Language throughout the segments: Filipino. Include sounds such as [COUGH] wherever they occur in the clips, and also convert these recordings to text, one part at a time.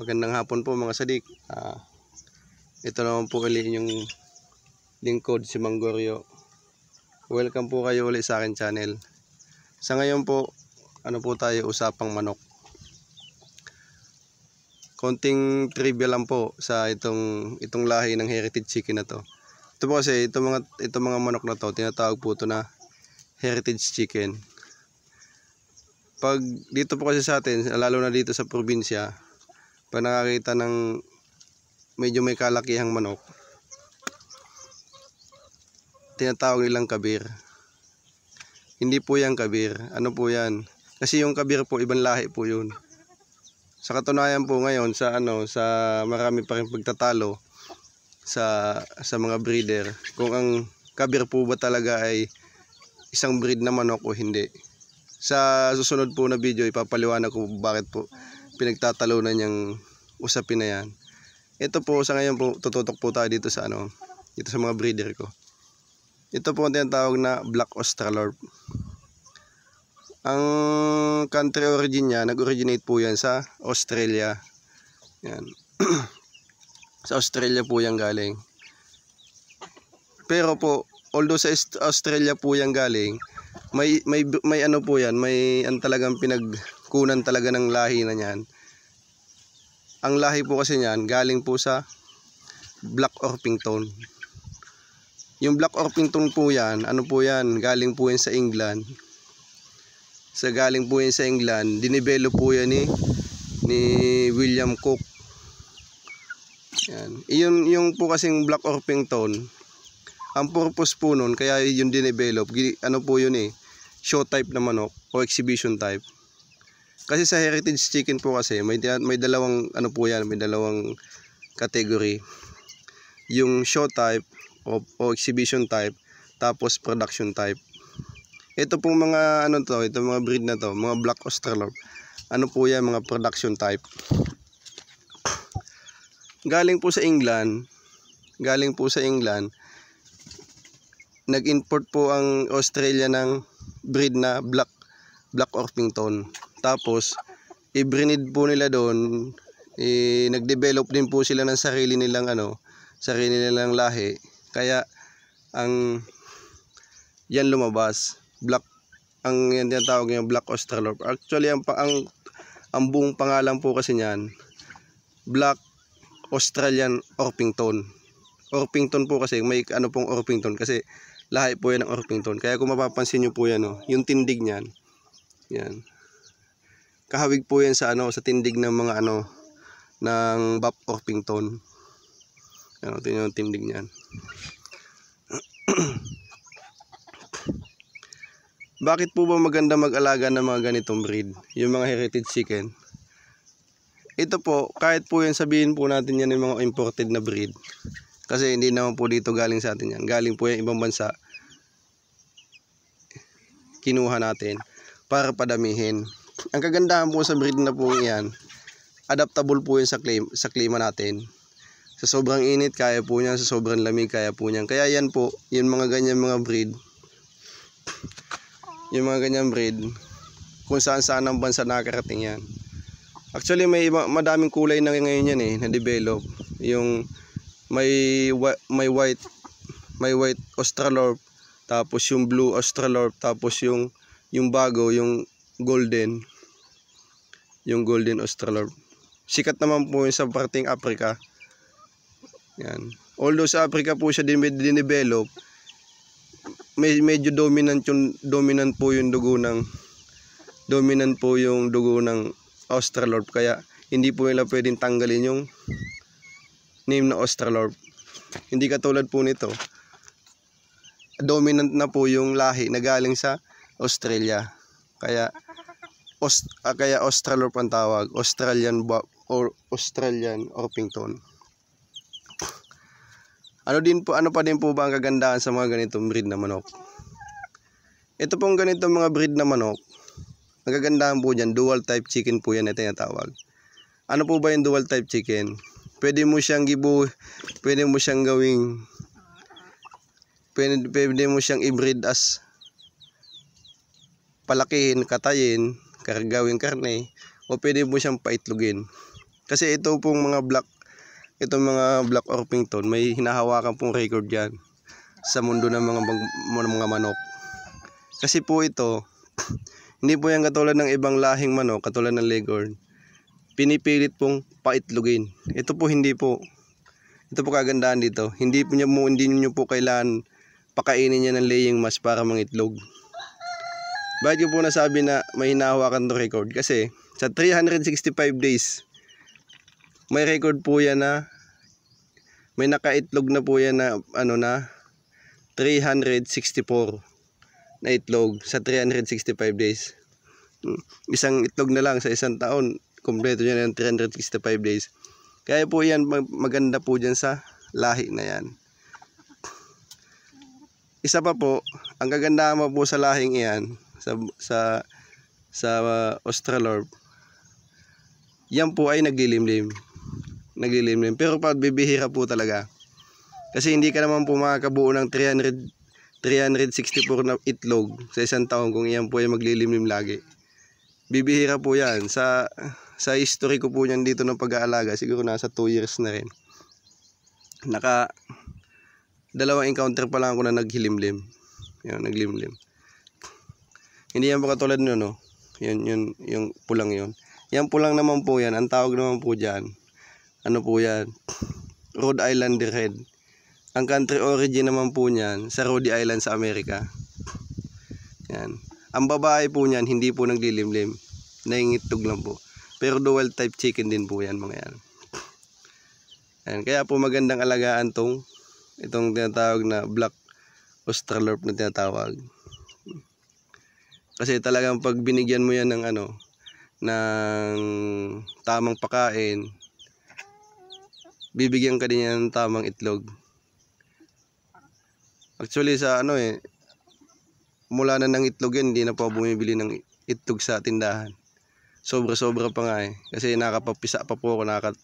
Magandang hapon po mga sadik. Uh, ito naman po ulit yung lingkod si Manggorio. Welcome po kayo ulit sa akin channel. Sa ngayon po, ano po tayo usapang manok. Konting trivia lang po sa itong itong lahi ng heritage chicken na to. Ito po kasi itong mga itong mga manok na to, tinatawag po to na heritage chicken. Pag dito po kasi sa atin, lalo na dito sa probinsya, pag nakakita ng medyo may kalakihang manok tinatawag nilang kabir hindi po yan kabir ano po yan kasi yung kabir po ibang lahi po yun sa katunayan po ngayon sa ano sa marami pa rin pagtatalo sa sa mga breeder kung ang kabir po ba talaga ay isang breed na manok o hindi. Sa susunod po na video ipapaliwanag ko bakit po pinagtatalunan niyang usapin na yan. Ito po sa ngayon po tututok po tayo dito sa ano, dito sa mga breeder ko. Ito po ang tinatawag na Black Australorp. Ang country origin niya, nag-originate po yan sa Australia. Yan. [CLEARS THROAT] sa Australia po yan galing. Pero po, although sa Australia po yan galing, may may may ano po 'yan, may ang talagang pinagkunan talaga ng lahi na niyan. Ang lahi po kasi niyan galing po sa Black Orpington. Yung Black Orpington po 'yan, ano po 'yan, galing po 'yan sa England. Sa galing po 'yan sa England, dinevelop po 'yan ni ni William Cook. Yan. Iyon yung po kasing Black Orpington, ang purpose po nun, kaya yun dinevelop, ano po yun eh, show type na manok o exhibition type. Kasi sa heritage chicken po kasi may may dalawang ano po 'yan, may dalawang category. Yung show type o, o exhibition type tapos production type. Ito pong mga ano to, ito mga breed na to, mga black australorp. Ano po 'yan, mga production type. Galing po sa England, galing po sa England, nag-import po ang Australia ng breed na black black orpington. Tapos i po nila doon, eh, nagdevelop din po sila ng sarili nilang ano, sarili nilang lahi. Kaya ang yan lumabas, black ang yan tinatawag niya black australorp. Actually ang ang ang buong pangalan po kasi niyan black Australian Orpington. Orpington po kasi may ano pong Orpington kasi lahi po yan ng Orpington. Kaya kung mapapansin nyo po yan, oh, yung tindig niyan, yan. Kahawig po yan sa, ano, sa tindig ng mga ano, ng Bap Orpington. Yan, oh, ito yung tindig niyan. [CLEARS THROAT] Bakit po ba maganda mag-alaga ng mga ganitong breed? Yung mga heritage chicken? Ito po, kahit po yan sabihin po natin yan yung mga imported na breed kasi hindi naman po dito galing sa atin yan. Galing po yung ibang bansa. Kinuha natin para padamihin. Ang kagandahan po sa breed na po yan, adaptable po yan sa, klima, sa klima natin. Sa sobrang init, kaya po niyan. Sa sobrang lamig, kaya po niyan. Kaya yan po, yung mga ganyan mga breed, yung mga ganyan breed, kung saan saan ang bansa nakakarating yan. Actually, may iba, madaming kulay na ngayon yan eh, na-develop. Yung may may white may white Australorp tapos yung blue Australorp tapos yung yung bago yung golden yung golden Australorp sikat naman po yun sa parting Africa yan although sa Africa po siya din dinevelop med medyo dominant yung dominant po yung dugo ng dominant po yung dugo ng Australorp kaya hindi po nila pwedeng tanggalin yung name na Australorp. Hindi katulad po nito. Dominant na po yung lahi na galing sa Australia. Kaya Aust ah, kaya Australorp ang tawag. Australian or Australian Orpington. Ano din po ano pa din po ba ang kagandahan sa mga ganitong breed na manok? Ito pong ganitong mga breed na manok, ang kagandahan po dyan, dual type chicken po yan ito na tawag. Ano po ba yung dual type chicken? pwede mo siyang gibo pwede mo siyang gawing pwede, pwede mo siyang i-breed as palakihin, katayin, gawing karne o pwede mo siyang paitlogin. Kasi ito pong mga black itong mga black orpington may hinahawakan pong record diyan sa mundo ng mga mga manok. Kasi po ito [CLEARS THROAT] hindi po yan katulad ng ibang lahing manok, katulad ng leghorn. Pinipilit pong paitlogin. Ito po hindi po. Ito po kagandahan dito. Hindi po niya mo hindi niyo po kailan pakainin niya ng laying mas para mangitlog. Bakit ko po nasabi na may hinahawakan to record? Kasi sa 365 days, may record po yan na may nakaitlog na po yan na ano na 364 na itlog sa 365 days. Hmm, isang itlog na lang sa isang taon, kumpleto yan ng 365 days. Kaya po yan, maganda po dyan sa lahi na yan. Isa pa po, ang gaganda mo po sa lahing iyan, sa, sa, sa uh, Australorp, yan po ay naglilimlim. Naglilimlim. Pero bibihira po talaga. Kasi hindi ka naman po makakabuo ng 300, 364 na itlog sa isang taon kung iyan po ay maglilimlim lagi. Bibihira po yan. Sa sa history ko po niyan dito ng pag-aalaga siguro nasa 2 years na rin naka dalawang encounter pa lang ako na naghilimlim Yan, naglimlim hindi yan po katulad nun no Yan, yun yung pulang yon yan pulang naman po yan ang tawag naman po dyan ano po yan Rhode Island Red ang country origin naman po niyan sa Rhode Island sa Amerika yan ang babae po niyan hindi po naglilimlim nangingitlog lang po pero dual type chicken din po yan mga yan. And kaya po magandang alagaan tong itong tinatawag na black australorp na tinatawag. Kasi talagang pag binigyan mo yan ng ano, ng tamang pakain, bibigyan ka din yan ng tamang itlog. Actually sa ano eh, mula na ng itlog yan, hindi na po bumibili ng itlog sa tindahan. Sobra-sobra pa nga eh. Kasi nakapapisa pa po ako. Nakat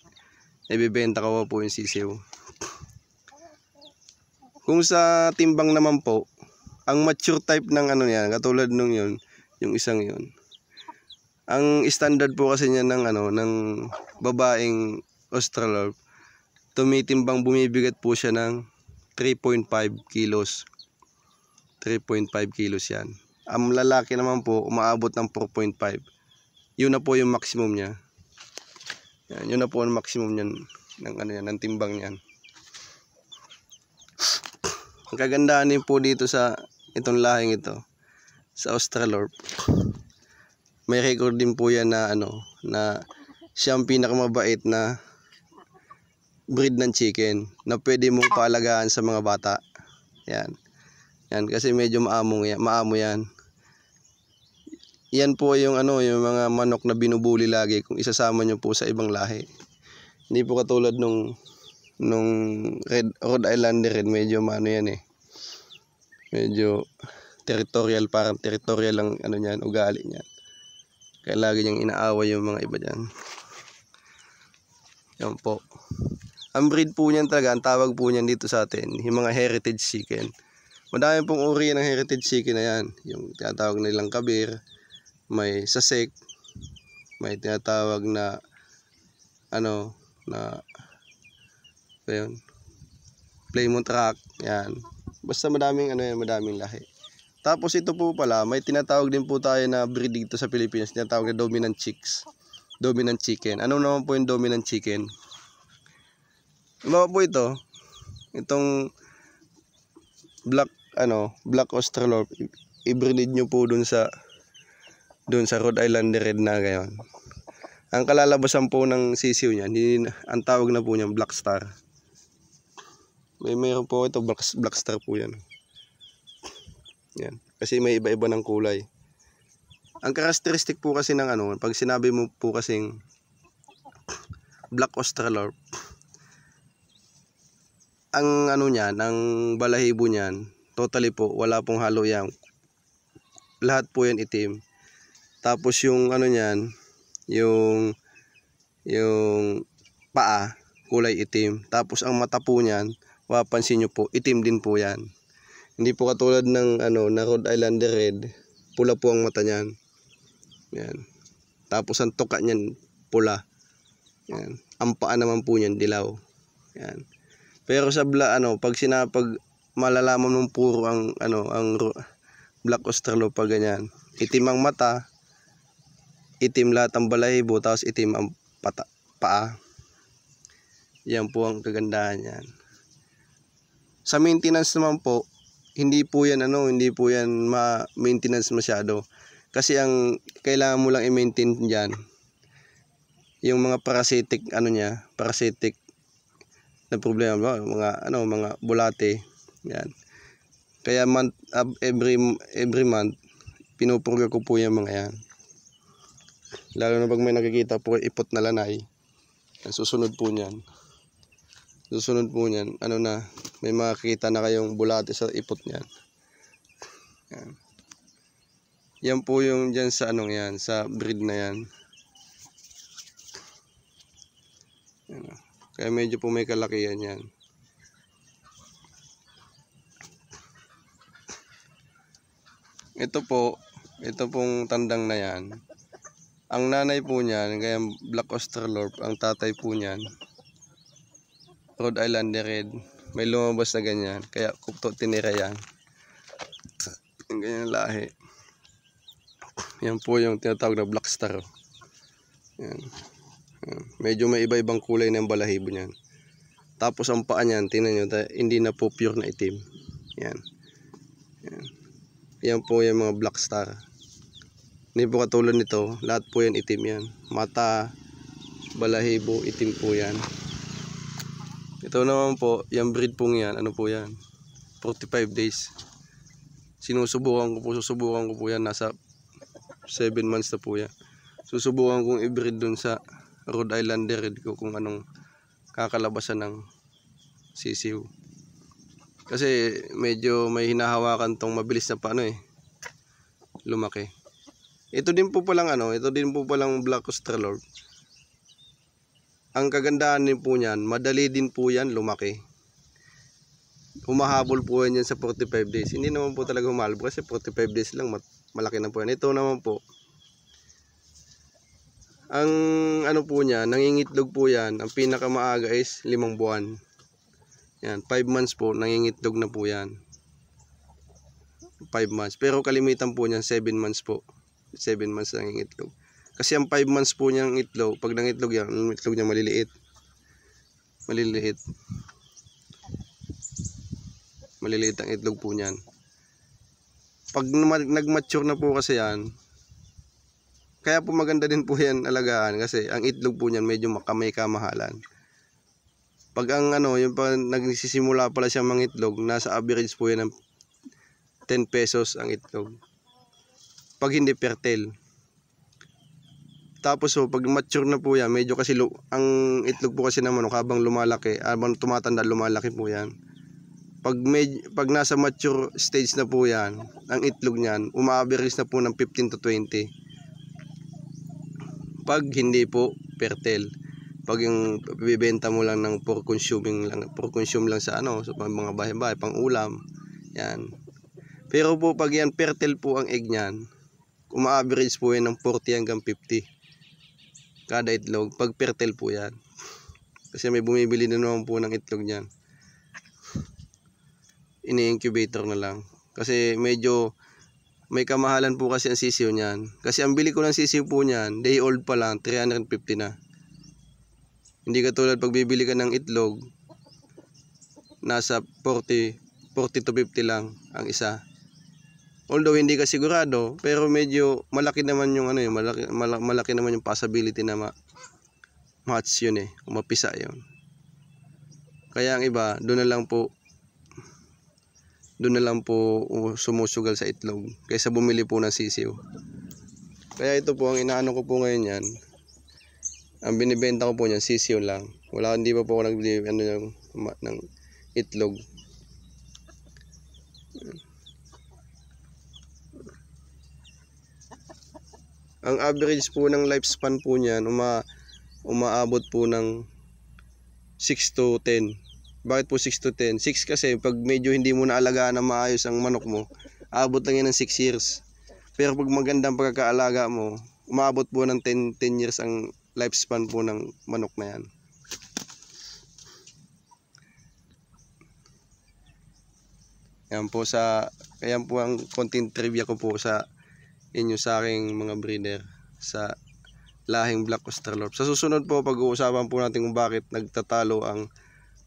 Ibibenta ko po yung sisiw. Kung sa timbang naman po, ang mature type ng ano niyan, katulad nung yun, yung isang yun. Ang standard po kasi niya ng ano, ng babaeng Australorp, tumitimbang bumibigat po siya ng 3.5 kilos. 3.5 kilos yan. Ang lalaki naman po, umaabot ng 4.5 yun na po yung maximum niya yan, yun na po ang maximum niyan ng ano yan, ng timbang niyan ang kagandaan din po dito sa itong lahing ito sa Australorp may record din po yan na ano na siya ang pinakamabait na breed ng chicken na pwede mong paalagaan sa mga bata yan yan kasi medyo maamong yan, maamo yan yan po yung ano, yung mga manok na binubuli lagi kung isasama nyo po sa ibang lahi. Hindi po katulad nung nung Red Rhode Islander Red, medyo maano yan eh. Medyo territorial, parang territorial lang ano niyan, ugali niyan. Kaya lagi niyang inaaway yung mga iba diyan. Yan po. Ang breed po niyan talaga, ang tawag po niyan dito sa atin, yung mga heritage chicken. Madami pong uri ng heritage chicken na yan. Yung tinatawag nilang kabir, may sasik, may tinatawag na ano na ayun, ano Playmon truck, yan. Basta madaming ano yan, madaming lahi. Tapos ito po pala, may tinatawag din po tayo na breed dito sa Pilipinas, tinatawag na dominant chicks. Dominant chicken. Ano naman po yung dominant chicken? Ano po ito? Itong black ano, black australorp. I-breed nyo po dun sa doon sa Rhode Island Red na gayon. Ang kalalabasan po ng sisiw niya, ang tawag na po niya Black Star. May mayroon po ito, Black, Black Star po yan. Yan. Kasi may iba-iba ng kulay. Ang characteristic po kasi ng ano, pag sinabi mo po kasing Black Australorp, ang ano niya, ang balahibo niyan, totally po, wala pong halo yan. Lahat po yan itim. Tapos yung ano niyan, yung yung paa, kulay itim. Tapos ang mata po niyan, mapapansin niyo po, itim din po 'yan. Hindi po katulad ng ano, na Rhode Islander Red, pula po ang mata niyan. Yan. Tapos ang tuka niyan, pula. Yan. Ang paa naman po niyan, dilaw. Yan. Pero sa bla ano, pag sinapag malalaman ng puro ang ano, ang black australopag ganyan. Itim ang mata, itim lahat ang balahibo tapos itim ang pata, paa yan po ang kagandahan yan sa maintenance naman po hindi po yan ano hindi po yan ma maintenance masyado kasi ang kailangan mo lang i-maintain diyan yung mga parasitic ano niya parasitic na problema mga ano mga bulate yan kaya month every every month pinupurga ko po yung mga yan lalo na pag may nakikita po ipot na lanay ang susunod po niyan susunod po niyan ano na may makikita na kayong bulate sa ipot niyan yan. yan po yung dyan sa anong yan sa breed na yan yan kaya medyo po may kalakihan yan ito po ito pong tandang na yan ang nanay po niyan, kaya Black Australorp, ang tatay po niyan, Rhode Island Red. May lumabas na ganyan, kaya kupto tinira yan. Ang ganyan lahi. Yan po yung tinatawag na Black Star. Yan. Medyo may iba-ibang kulay na yung balahibo niyan. Tapos ang paa niyan, tingnan nyo, hindi na po pure na itim. Yan. Yan. Yan po yung mga Black Star. Hindi po katulad nito, lahat po yan itim yan. Mata, balahibo, itim po yan. Ito naman po, yung breed pong yan, ano po yan? 45 days. Sinusubukan ko po, susubukan ko po yan, nasa 7 months na po yan. Susubukan kong i-breed dun sa Rhode Islander red ko kung anong kakalabasan ng sisiw. Kasi medyo may hinahawakan tong mabilis na paano eh. Lumaki. Ito din po palang ano, ito din po palang black australorp. Ang kagandahan din po niyan, madali din po yan lumaki. Humahabol po yan, yan sa 45 days. Hindi naman po talaga humahabol kasi 45 days lang malaki na po yan. Ito naman po, ang ano po niya, nangingitlog po yan. Ang pinakamaaga is limang buwan. Yan, 5 months po, nangingitlog na po yan. 5 months. Pero kalimitan po niyan, 7 months po. 7 months lang yung itlog. Kasi ang 5 months po niyang itlog, pag nangitlog yan, ang itlog niya maliliit. Maliliit. Maliliit ang itlog po niyan. Pag nag-mature na po kasi yan, kaya po maganda din po yan alagaan kasi ang itlog po niyan medyo makamay kamahalan. Pag ang ano, yung pa nagsisimula pala siyang mangitlog, nasa average po yan ng 10 pesos ang itlog pag hindi fertile. Tapos so, oh, pag mature na po yan, medyo kasi ang itlog po kasi naman habang lumalaki, habang tumatanda lumalaki po yan. Pag, med, pag nasa mature stage na po yan, ang itlog niyan, umaaverage na po ng 15 to 20. Pag hindi po fertile. Pag yung bibenta mo lang ng for consuming lang, for consume lang sa ano, sa so, mga bahay-bahay, pang ulam. Yan. Pero po pag yan fertile po ang egg niyan, Uma-average po yan ng 40 hanggang 50 kada itlog. Pag fertile po yan. Kasi may bumibili na naman po ng itlog niyan. Ini-incubator na lang. Kasi medyo may kamahalan po kasi ang sisiyo niyan. Kasi ang bili ko ng sisiyo po niyan, day old pa lang, 350 na. Hindi katulad pag bibili ka ng itlog, nasa 40, 40 to 50 lang ang isa. Although hindi ka sigurado, pero medyo malaki naman yung ano eh, malaki, malaki, naman yung possibility na ma match yun eh, umapisa yun. Kaya ang iba, doon na lang po doon na lang po sumusugal sa itlog kaysa bumili po ng sisiw. Kaya ito po ang inaano ko po ngayon yan. Ang binibenta ko po niyan sisiw lang. Wala hindi pa po ako nagbili ano ng, ng itlog. Ang average po ng lifespan po niyan uma, umaabot po ng 6 to 10. Bakit po 6 to 10? 6 kasi pag medyo hindi mo naalagaan na maayos ang manok mo, aabot lang yan ng 6 years. Pero pag magandang pagkakaalaga mo, umaabot po ng 10, 10 years ang lifespan po ng manok na yan. Yan po sa, ayan po ang konting trivia ko po sa inyo yung sa aking mga breeder sa lahing black australorp. Sa susunod po pag-uusapan po natin kung bakit nagtatalo ang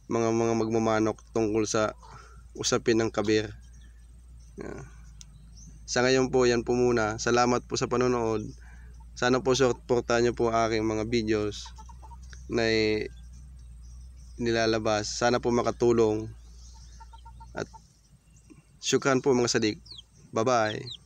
mga mga magmamanok tungkol sa usapin ng kabir. Sa ngayon po yan po muna. Salamat po sa panonood. Sana po supportahan niyo po aking mga videos na nilalabas. Sana po makatulong. At syukran po mga sadik. Bye-bye.